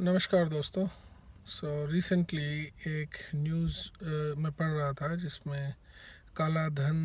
नमस्कार दोस्तों so so, recently एक न्यूज़ में पढ़ रहा था जिसमें काला धन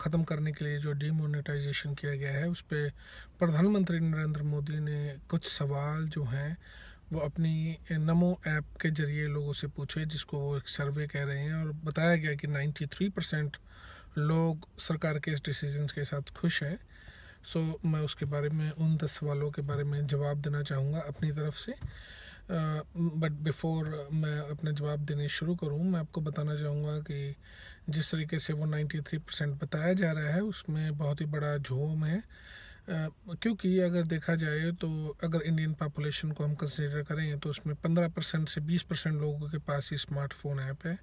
ख़त्म करने के लिए जो डीमोनेटाइजेशन किया गया है उस पर प्रधानमंत्री नरेंद्र मोदी ने कुछ सवाल जो हैं वो अपनी नमो ऐप के ज़रिए लोगों से पूछे जिसको वो एक सर्वे कह रहे हैं और बताया गया कि 93 परसेंट लोग सरकार के इस डिसीजन के साथ खुश हैं सो मैं उसके बारे में उन दस सवालों के बारे में जवाब देना चाहूँगा अपनी तरफ से बट uh, बिफ़ोर मैं अपना जवाब देने शुरू करूँ मैं आपको बताना चाहूँगा कि जिस तरीके से वो 93 परसेंट बताया जा रहा है उसमें बहुत ही बड़ा झोम है Uh, क्योंकि अगर देखा जाए तो अगर इंडियन पॉपुलेशन को हम कंसिडर करें तो उसमें पंद्रह परसेंट से बीस परसेंट लोगों के पास ही स्मार्टफोन ऐप है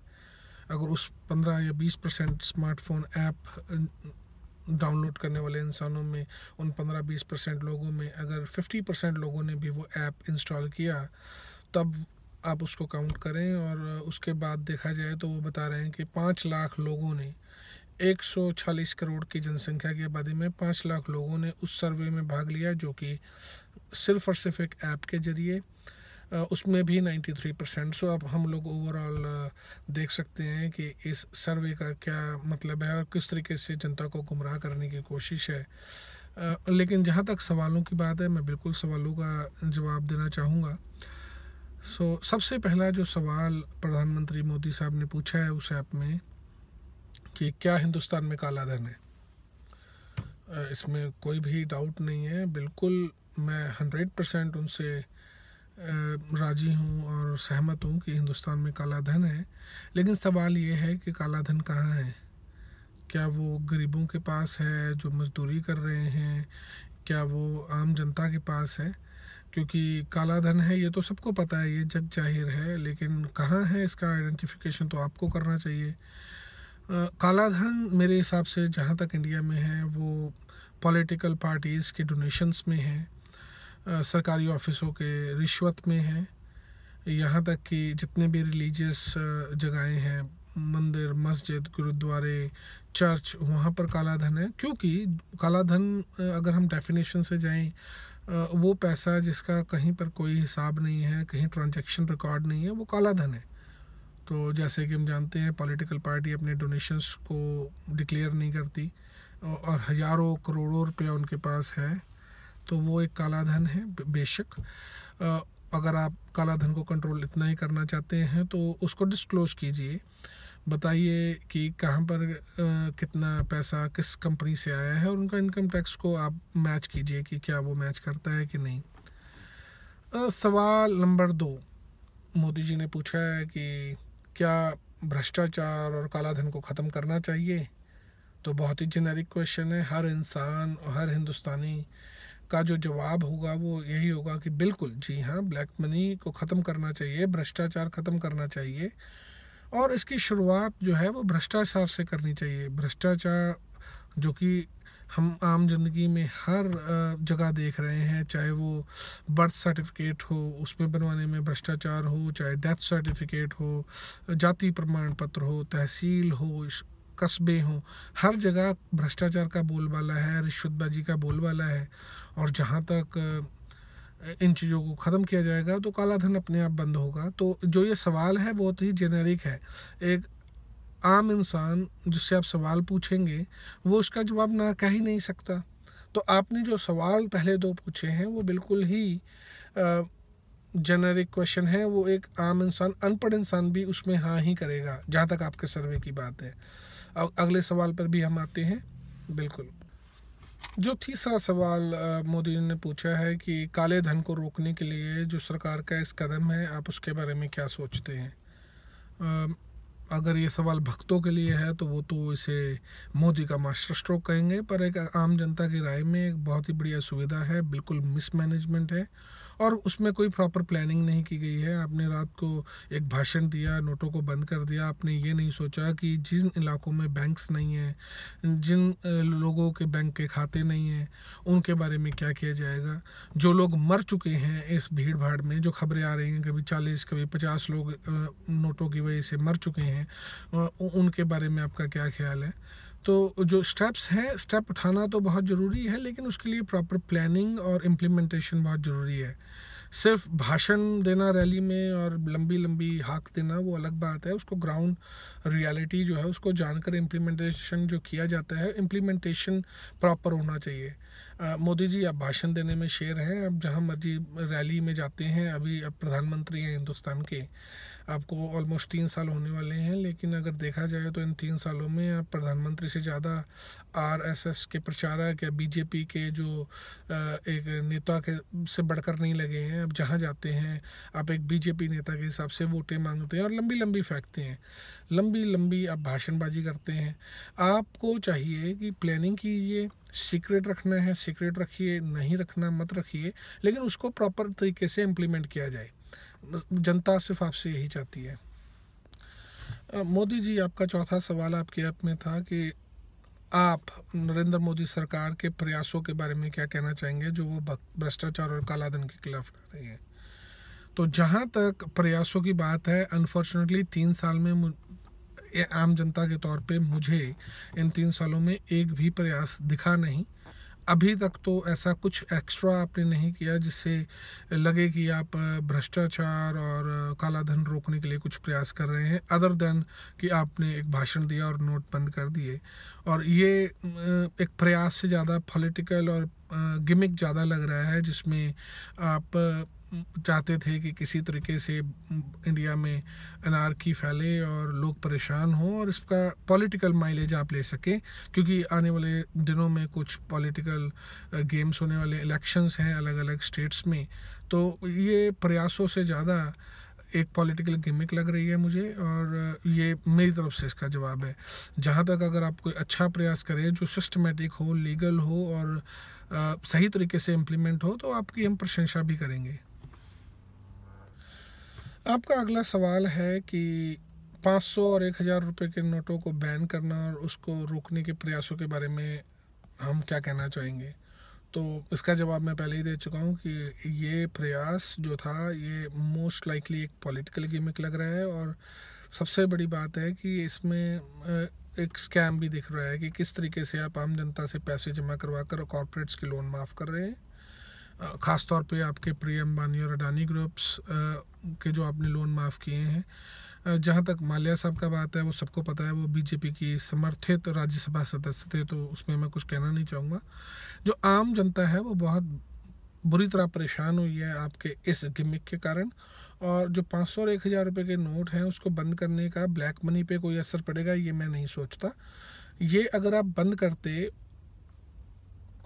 अगर उस पंद्रह या बीस परसेंट स्मार्टफोन ऐप डाउनलोड करने वाले इंसानों में उन पंद्रह बीस परसेंट लोगों में अगर फिफ्टी परसेंट लोगों ने भी वो ऐप इंस्टॉल किया तब आप उसको काउंट करें और उसके बाद देखा जाए तो वो बता रहे हैं कि पाँच लाख लोगों ने एक सौ छालीस करोड़ की जनसंख्या की आबादी में पाँच लाख लोगों ने उस सर्वे में भाग लिया जो कि सिर्फ और सिर्फ एक ऐप के ज़रिए उसमें भी 93 परसेंट सो अब हम लोग ओवरऑल देख सकते हैं कि इस सर्वे का क्या मतलब है और किस तरीके से जनता को गुमराह करने की कोशिश है लेकिन जहाँ तक सवालों की बात है मैं बिल्कुल सवालों का जवाब देना चाहूँगा सो सबसे पहला जो सवाल प्रधानमंत्री मोदी साहब ने पूछा है उस ऐप में कि क्या हिंदुस्तान में काला धन है इसमें कोई भी डाउट नहीं है बिल्कुल मैं हंड्रेड परसेंट उनसे राजी हूँ और सहमत हूँ कि हिंदुस्तान में काला धन है लेकिन सवाल ये है कि काला धन कहाँ है क्या वो गरीबों के पास है जो मजदूरी कर रहे हैं क्या वो आम जनता के पास है क्योंकि काला धन है ये तो सबको पता है ये जग जाहिर है लेकिन कहाँ है इसका आइडेंटिफिकेशन तो आपको करना चाहिए आ, काला धन मेरे हिसाब से जहाँ तक इंडिया में है वो पॉलिटिकल पार्टीज़ के डोनेशंस में है सरकारी ऑफिसों के रिश्वत में हैं यहाँ तक कि जितने भी रिलीजियस जगहें हैं मंदिर मस्जिद गुरुद्वारे चर्च वहाँ पर काला धन है क्योंकि काला धन अगर हम डेफिनेशन से जाएं वो पैसा जिसका कहीं पर कोई हिसाब नहीं है कहीं ट्रांजैक्शन रिकॉर्ड नहीं है वो काला धन है तो जैसे कि हम जानते हैं पॉलिटिकल पार्टी अपने डोनेशंस को डिक्लेयर नहीं करती और हज़ारों करोड़ों रुपया उनके पास है तो वो एक काला धन है बेशक अगर आप काला धन को कंट्रोल इतना ही करना चाहते हैं तो उसको डिस्क्लोज कीजिए बताइए कि कहाँ पर कितना पैसा किस कंपनी से आया है और उनका इनकम टैक्स को आप मैच कीजिए कि क्या वो मैच करता है कि नहीं सवाल नंबर दो मोदी जी ने पूछा है कि क्या भ्रष्टाचार और काला धन को ख़त्म करना चाहिए तो बहुत ही जेनेरिक क्वेश्चन है हर इंसान और हर हिंदुस्तानी का जो जवाब होगा वो यही होगा कि बिल्कुल जी हाँ ब्लैक मनी को ख़त्म करना चाहिए भ्रष्टाचार ख़त्म करना चाहिए और इसकी शुरुआत जो है वो भ्रष्टाचार से करनी चाहिए भ्रष्टाचार जो कि हम आम जिंदगी में हर जगह देख रहे हैं चाहे वो बर्थ सर्टिफिकेट हो उसमें बनवाने में भ्रष्टाचार हो चाहे डेथ सर्टिफिकेट हो जाति प्रमाण पत्र हो तहसील हो कस्बे हों हर जगह भ्रष्टाचार का बोलबाला है रिश्वतबाजी का बोलबाला है और जहाँ तक इन चीज़ों को ख़त्म किया जाएगा तो काला धन अपने आप बंद होगा तो जो ये सवाल है बहुत ही जेनेरिक है एक आम इंसान जिससे आप सवाल पूछेंगे वो उसका जवाब ना कह ही नहीं सकता तो आपने जो सवाल पहले दो पूछे हैं वो बिल्कुल ही जेनेरिक क्वेश्चन है वो एक आम इंसान अनपढ़ इंसान भी उसमें हाँ ही करेगा जहाँ तक आपके सर्वे की बात है अगले सवाल पर भी हम आते हैं बिल्कुल जो तीसरा सवाल मोदी ने पूछा है कि काले धन को रोकने के लिए जो सरकार का इस कदम है आप उसके बारे में क्या सोचते हैं अगर ये सवाल भक्तों के लिए है तो वो तो इसे मोदी का मास्टर स्ट्रोक कहेंगे पर एक आम जनता की राय में एक बहुत ही बढ़िया सुविधा है बिल्कुल मिसमैनेजमेंट है और उसमें कोई प्रॉपर प्लानिंग नहीं की गई है आपने रात को एक भाषण दिया नोटों को बंद कर दिया आपने ये नहीं सोचा कि जिन इलाकों में बैंक्स नहीं हैं जिन लोगों के बैंक के खाते नहीं हैं उनके बारे में क्या किया जाएगा जो लोग मर चुके हैं इस भीड़ भाड़ में जो खबरें आ रही हैं कभी चालीस कभी पचास लोग नोटों की वजह से मर चुके हैं हैं उनके बारे में आपका क्या ख्याल है तो जो स्टेप्स हैं स्टेप उठाना तो बहुत ज़रूरी है लेकिन उसके लिए प्रॉपर प्लानिंग और इम्प्लीमेंटेशन बहुत ज़रूरी है सिर्फ भाषण देना रैली में और लंबी लंबी हाक देना वो अलग बात है उसको ग्राउंड रियलिटी जो है उसको जानकर इम्प्लीमेंटेशन जो किया जाता है इम्प्लीमेंटेशन प्रॉपर होना चाहिए मोदी जी आप भाषण देने में शेर हैं आप जहाँ मर्जी रैली में जाते हैं अभी अब प्रधानमंत्री हैं हिंदुस्तान के आपको ऑलमोस्ट तीन साल होने वाले हैं लेकिन अगर देखा जाए तो इन तीन सालों में आप प्रधानमंत्री से ज़्यादा आरएसएस के प्रचारक या बीजेपी के जो एक नेता के से बढ़कर नहीं लगे हैं आप जहाँ जाते हैं आप एक बीजेपी नेता के हिसाब से वोटें मांगते हैं और लंबी लंबी फेंकते हैं लंबी लंबी आप भाषणबाजी करते हैं आपको चाहिए कि प्लानिंग कीजिए सीक्रेट रखना है सीक्रेट रखिए नहीं रखना मत रखिए लेकिन उसको प्रॉपर तरीके से इम्प्लीमेंट किया जाए जनता सिर्फ आपसे यही चाहती है मोदी जी आपका चौथा सवाल आपके ऐप में था कि आप नरेंद्र मोदी सरकार के प्रयासों के बारे में क्या कहना चाहेंगे जो वो भ्रष्टाचार और कालाधन के खिलाफ कर रही है तो जहाँ तक प्रयासों की बात है अनफॉर्चुनेटली तीन साल में आम जनता के तौर पे मुझे इन तीन सालों में एक भी प्रयास दिखा नहीं अभी तक तो ऐसा कुछ एक्स्ट्रा आपने नहीं किया जिससे लगे कि आप भ्रष्टाचार और काला धन रोकने के लिए कुछ प्रयास कर रहे हैं अदर देन कि आपने एक भाषण दिया और नोट बंद कर दिए और ये एक प्रयास से ज़्यादा पॉलिटिकल और गिमिक ज़्यादा लग रहा है जिसमें आप चाहते थे कि किसी तरीके से इंडिया में अनारकी फैले और लोग परेशान हों और इसका पॉलिटिकल माइलेज आप ले सकें क्योंकि आने वाले दिनों में कुछ पॉलिटिकल गेम्स होने वाले इलेक्शंस हैं अलग अलग स्टेट्स में तो ये प्रयासों से ज़्यादा एक पॉलिटिकल गिमिक लग रही है मुझे और ये मेरी तरफ से इसका जवाब है जहाँ तक अगर आप कोई अच्छा प्रयास करें जो सिस्टमेटिक हो लीगल हो और सही तरीके से इम्प्लीमेंट हो तो आपकी हम प्रशंसा भी करेंगे आपका अगला सवाल है कि 500 और 1000 रुपए के नोटों को बैन करना और उसको रोकने के प्रयासों के बारे में हम क्या कहना चाहेंगे तो इसका जवाब मैं पहले ही दे चुका हूँ कि ये प्रयास जो था ये मोस्ट लाइकली एक पॉलिटिकल गेमिक लग रहा है और सबसे बड़ी बात है कि इसमें एक स्कैम भी दिख रहा है कि किस तरीके से आप आम जनता से पैसे जमा करवा कर कॉरपोरेट्स के लोन माफ़ कर रहे हैं ख़ास तौर पे आपके प्रिय अम्बानी और अडानी ग्रुप्स के जो आपने लोन माफ़ किए हैं जहाँ तक माल्या साहब का बात है वो सबको पता है वो बीजेपी की समर्थित राज्यसभा सदस्य थे तो उसमें मैं कुछ कहना नहीं चाहूँगा जो आम जनता है वो बहुत बुरी तरह परेशान हुई है आपके इस गिमिक के कारण और जो पाँच सौ और एक हज़ार रुपये के नोट हैं उसको बंद करने का ब्लैक मनी पे कोई असर पड़ेगा ये मैं नहीं सोचता ये अगर आप बंद करते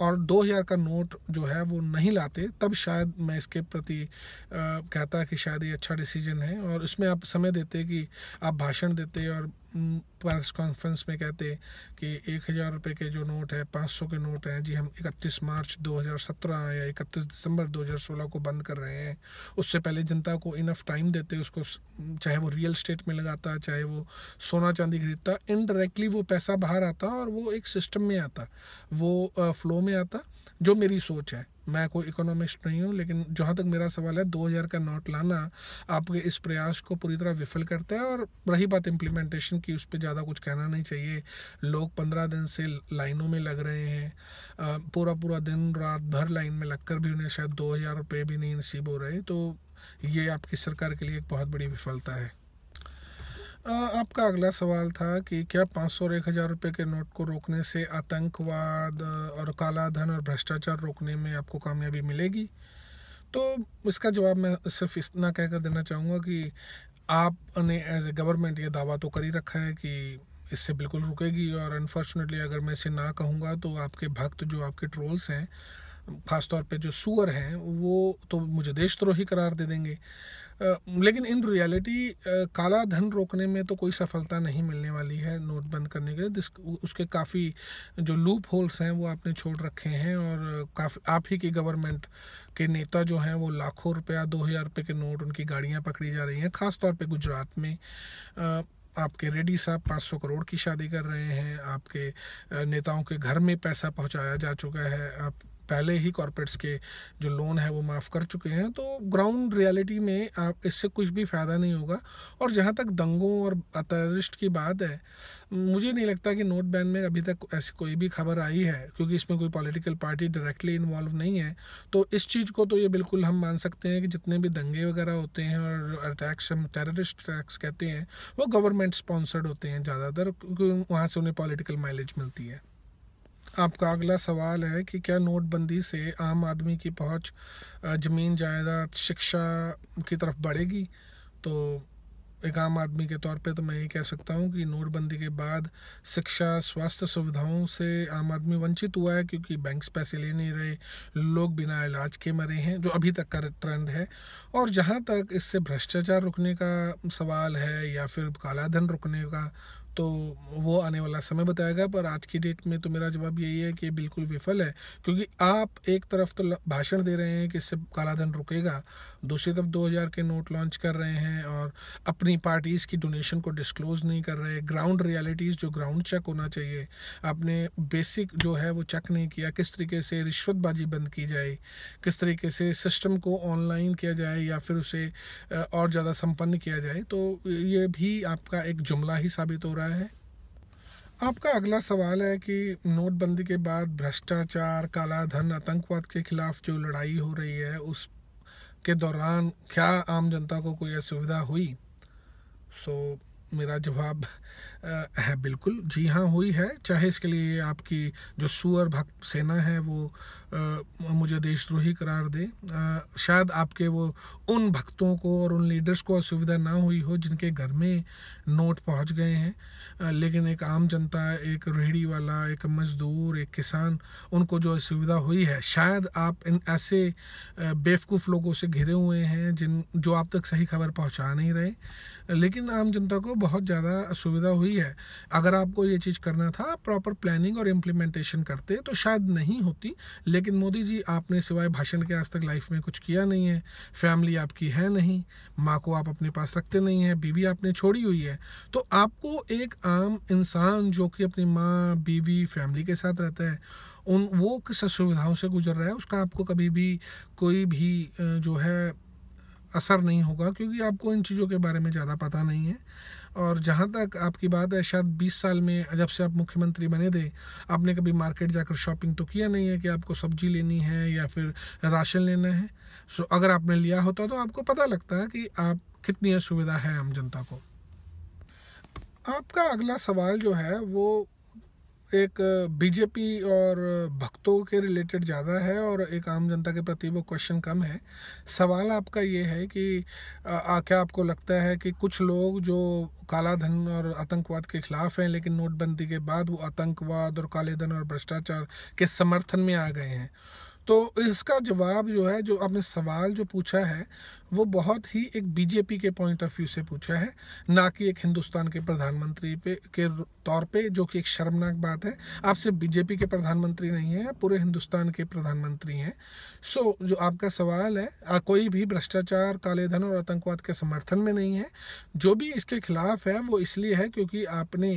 और दो हज़ार का नोट जो है वो नहीं लाते तब शायद मैं इसके प्रति आ, कहता कि शायद ये अच्छा डिसीजन है और इसमें आप समय देते कि आप भाषण देते और प्रेस कॉन्फ्रेंस में कहते कि एक हज़ार रुपये के जो नोट है पाँच सौ के नोट हैं जी हम इकतीस मार्च 2017 या इकतीस दिसंबर 2016 को बंद कर रहे हैं उससे पहले जनता को इनफ टाइम देते उसको चाहे वो रियल स्टेट में लगाता चाहे वो सोना चांदी खरीदता इनडायरेक्टली वो पैसा बाहर आता और वो एक सिस्टम में आता वो फ्लो में आता जो मेरी सोच है मैं कोई इकोनॉमिस्ट नहीं हूँ लेकिन जहाँ तक मेरा सवाल है दो हज़ार का नोट लाना आपके इस प्रयास को पूरी तरह विफल करता है और रही बात इम्प्लीमेंटेशन की उस पर ज़्यादा कुछ कहना नहीं चाहिए लोग पंद्रह दिन से लाइनों में लग रहे हैं पूरा पूरा दिन रात भर लाइन में लगकर भी उन्हें शायद दो हज़ार रुपये भी नहीं नसीब हो रहे तो ये आपकी सरकार के लिए एक बहुत बड़ी विफलता है आपका अगला सवाल था कि क्या 500 और एक हज़ार रुपये के नोट को रोकने से आतंकवाद और काला धन और भ्रष्टाचार रोकने में आपको कामयाबी मिलेगी तो इसका जवाब मैं सिर्फ इतना कहकर देना चाहूँगा कि आपने एज ए गवर्नमेंट ये दावा तो कर ही रखा है कि इससे बिल्कुल रुकेगी और अनफॉर्चुनेटली अगर मैं इसे ना कहूँगा तो आपके भक्त जो आपके ट्रोल्स हैं खासतौर पे जो सुअर हैं वो तो मुझे देशद्रोही करार दे देंगे लेकिन इन रियलिटी काला धन रोकने में तो कोई सफलता नहीं मिलने वाली है नोट बंद करने के लिए उसके काफ़ी जो लूप होल्स हैं वो आपने छोड़ रखे हैं और काफ़ी आप ही की गवर्नमेंट के नेता जो हैं वो लाखों रुपया दो हज़ार रुपये के नोट उनकी गाड़ियाँ पकड़ी जा रही हैं ख़ासतौर पर गुजरात में आ, आपके रेड्डी साहब 500 करोड़ की शादी कर रहे हैं आपके नेताओं के घर में पैसा पहुंचाया जा चुका है आप पहले ही कॉरपोरेट्स के जो लोन है वो माफ़ कर चुके हैं तो ग्राउंड रियलिटी में आप इससे कुछ भी फ़ायदा नहीं होगा और जहाँ तक दंगों और टेररिस्ट की बात है मुझे नहीं लगता कि नोट बैन में अभी तक ऐसी कोई भी खबर आई है क्योंकि इसमें कोई पॉलिटिकल पार्टी डायरेक्टली इन्वॉल्व नहीं है तो इस चीज़ को तो ये बिल्कुल हम मान सकते हैं कि जितने भी दंगे वगैरह होते हैं और अटैक्स हम टेररिस्ट अटैक्स कहते हैं वो गवर्नमेंट स्पॉन्सर्ड होते हैं ज़्यादातर क्योंकि वहाँ से उन्हें पॉलिटिकल माइलेज मिलती है आपका अगला सवाल है कि क्या नोटबंदी से आम आदमी की पहुंच ज़मीन जायदाद शिक्षा की तरफ बढ़ेगी तो एक आम आदमी के तौर पे तो मैं ये कह सकता हूँ कि नोटबंदी के बाद शिक्षा स्वास्थ्य सुविधाओं से आम आदमी वंचित हुआ है क्योंकि बैंक्स पैसे ले नहीं रहे लोग बिना इलाज के मरे हैं जो अभी तक का ट्रेंड है और जहाँ तक इससे भ्रष्टाचार रुकने का सवाल है या फिर काला धन रुकने का तो वो आने वाला समय बताएगा पर आज की डेट में तो मेरा जवाब यही है कि बिल्कुल विफल है क्योंकि आप एक तरफ तो भाषण दे रहे हैं कि इससे कालाधन रुकेगा दूसरी तरफ 2000 के नोट लॉन्च कर रहे हैं और अपनी पार्टीज़ की डोनेशन को डिस्क्लोज नहीं कर रहे ग्राउंड रियलिटीज़ जो ग्राउंड चेक होना चाहिए आपने बेसिक जो है वो चेक नहीं किया किस तरीके से रिश्वतबाजी बंद की जाए किस तरीके से सिस्टम को ऑनलाइन किया जाए या फिर उसे और ज़्यादा संपन्न किया जाए तो ये भी आपका एक जुमला ही साबित हो रहा है रहा है आपका अगला सवाल है कि नोटबंदी के बाद भ्रष्टाचार काला धन आतंकवाद के खिलाफ जो लड़ाई हो रही है उस के दौरान क्या आम जनता को कोई असुविधा हुई सो मेरा जवाब है बिल्कुल जी हाँ हुई है चाहे इसके लिए आपकी जो सुअर भक्त सेना है वो आ, मुझे देशद्रोही करार दे आ, शायद आपके वो उन भक्तों को और उन लीडर्स को असुविधा ना हुई हो जिनके घर में नोट पहुंच गए हैं आ, लेकिन एक आम जनता एक रेहड़ी वाला एक मज़दूर एक किसान उनको जो असुविधा हुई है शायद आप इन ऐसे बेवकूफ़ लोगों से घिरे हुए हैं जिन जो आप तक सही खबर पहुँचा नहीं रहे लेकिन आम जनता को बहुत ज़्यादा असुविधा सुविधा हुई है अगर आपको ये चीज़ करना था प्रॉपर प्लानिंग और इम्प्लीमेंटेशन करते तो शायद नहीं होती लेकिन मोदी जी आपने सिवाय भाषण के आज तक लाइफ में कुछ किया नहीं है फैमिली आपकी है नहीं माँ को आप अपने पास रखते नहीं हैं बीवी आपने छोड़ी हुई है तो आपको एक आम इंसान जो कि अपनी माँ बीवी फैमिली के साथ रहता है उन वो किस असुविधाओं से गुजर रहा है उसका आपको कभी भी कोई भी जो है असर नहीं होगा क्योंकि आपको इन चीज़ों के बारे में ज़्यादा पता नहीं है और जहाँ तक आपकी बात है शायद 20 साल में जब से आप मुख्यमंत्री बने थे आपने कभी मार्केट जाकर शॉपिंग तो किया नहीं है कि आपको सब्जी लेनी है या फिर राशन लेना है सो अगर आपने लिया होता तो आपको पता लगता कि आप कितनी असुविधा है आम जनता को आपका अगला सवाल जो है वो एक बीजेपी और भक्तों के रिलेटेड ज़्यादा है और एक आम जनता के प्रति वो क्वेश्चन कम है सवाल आपका ये है कि आ, क्या आपको लगता है कि कुछ लोग जो काला धन और आतंकवाद के खिलाफ हैं लेकिन नोटबंदी के बाद वो आतंकवाद और काले धन और भ्रष्टाचार के समर्थन में आ गए हैं तो इसका जवाब जो है जो आपने सवाल जो पूछा है वो बहुत ही एक बीजेपी के पॉइंट ऑफ व्यू से पूछा है ना कि एक हिंदुस्तान के प्रधानमंत्री पे के तौर पे जो कि एक शर्मनाक बात है आप सिर्फ बीजेपी के प्रधानमंत्री नहीं हैं पूरे हिंदुस्तान के प्रधानमंत्री हैं सो जो आपका सवाल है आ, कोई भी भ्रष्टाचार काले धन और आतंकवाद के समर्थन में नहीं है जो भी इसके खिलाफ है वो इसलिए है क्योंकि आपने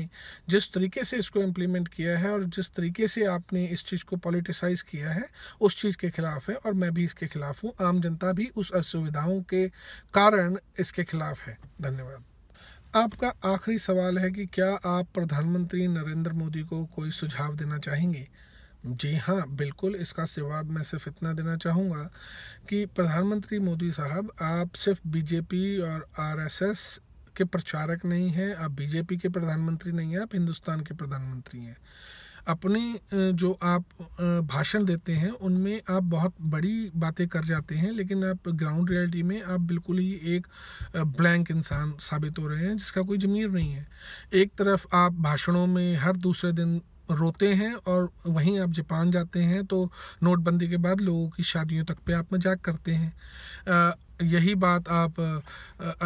जिस तरीके से इसको इम्प्लीमेंट किया है और जिस तरीके से आपने इस चीज़ को पॉलिटिसाइज किया है उस चीज़ के खिलाफ है और मैं भी इसके खिलाफ हूँ आम जनता भी उस असुविधाओं के कारण इसके खिलाफ है धन्यवाद आपका आखिरी सवाल है कि क्या आप प्रधानमंत्री नरेंद्र मोदी को कोई सुझाव देना चाहेंगे जी हाँ बिल्कुल इसका जवाब मैं सिर्फ इतना देना चाहूँगा कि प्रधानमंत्री मोदी साहब आप सिर्फ बीजेपी और आरएसएस के प्रचारक नहीं हैं आप बीजेपी के प्रधानमंत्री नहीं हैं आप हिंदुस्तान के प्रधानमंत्री हैं अपने जो आप भाषण देते हैं उनमें आप बहुत बड़ी बातें कर जाते हैं लेकिन आप ग्राउंड रियलिटी में आप बिल्कुल ही एक ब्लैंक इंसान साबित हो रहे हैं जिसका कोई जमीर नहीं है एक तरफ आप भाषणों में हर दूसरे दिन रोते हैं और वहीं आप जापान जाते हैं तो नोटबंदी के बाद लोगों की शादियों तक पे आप मजाक करते हैं यही बात आप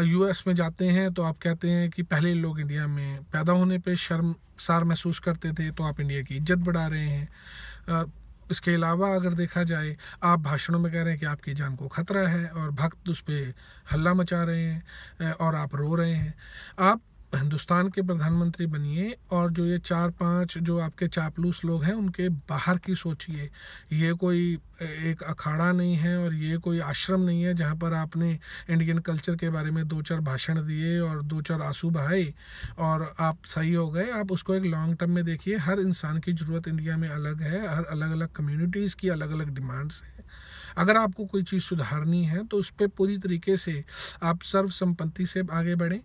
यूएस में जाते हैं तो आप कहते हैं कि पहले लोग इंडिया में पैदा होने पे शर्मसार महसूस करते थे तो आप इंडिया की इज्जत बढ़ा रहे हैं इसके अलावा अगर देखा जाए आप भाषणों में कह रहे हैं कि आपकी जान को ख़तरा है और भक्त उस पर हल्ला मचा रहे हैं और आप रो रहे हैं आप हिंदुस्तान के प्रधानमंत्री बनिए और जो ये चार पांच जो आपके चापलूस लोग हैं उनके बाहर की सोचिए ये कोई एक अखाड़ा नहीं है और ये कोई आश्रम नहीं है जहाँ पर आपने इंडियन कल्चर के बारे में दो चार भाषण दिए और दो चार आंसू बहाए और आप सही हो गए आप उसको एक लॉन्ग टर्म में देखिए हर इंसान की ज़रूरत इंडिया में अलग है हर अलग अलग कम्यूनिटीज़ की अलग अलग डिमांड्स हैं अगर आपको कोई चीज़ सुधारनी है तो उस पर पूरी तरीके से आप सर्वसम्पत्ति से आगे बढ़ें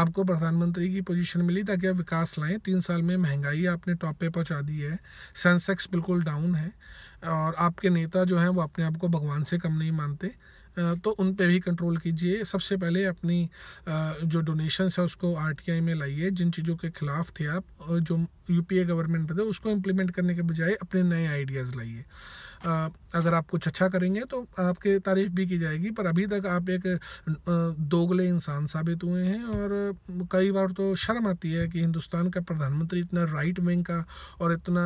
आपको प्रधानमंत्री की पोजीशन मिली ताकि आप विकास लाएं तीन साल में महंगाई आपने टॉप पे पहुंचा दी है सेंसेक्स बिल्कुल डाउन है और आपके नेता जो हैं वो अपने आप को भगवान से कम नहीं मानते तो उन पे भी कंट्रोल कीजिए सबसे पहले अपनी जो डोनेशंस है उसको आरटीआई में लाइए जिन चीज़ों के खिलाफ थे आप जो यूपीए गवर्नमेंट थे उसको इम्प्लीमेंट करने के बजाय अपने नए आइडियाज़ लाइए अगर आप कुछ अच्छा करेंगे तो आपके तारीफ भी की जाएगी पर अभी तक आप एक दोगले इंसान साबित हुए हैं और कई बार तो शर्म आती है कि हिंदुस्तान का प्रधानमंत्री इतना राइट विंग का और इतना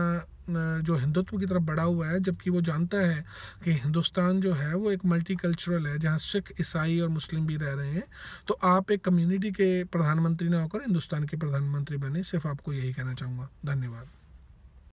जो हिंदुत्व की तरफ बढ़ा हुआ है जबकि वो जानता है कि हिंदुस्तान जो है वो एक मल्टी कल्चरल है जहाँ सिख ईसाई और मुस्लिम भी रह रहे हैं तो आप एक कम्युनिटी के प्रधानमंत्री ना होकर हिंदुस्तान के प्रधानमंत्री बने सिर्फ आपको यही कहना चाहूँगा धन्यवाद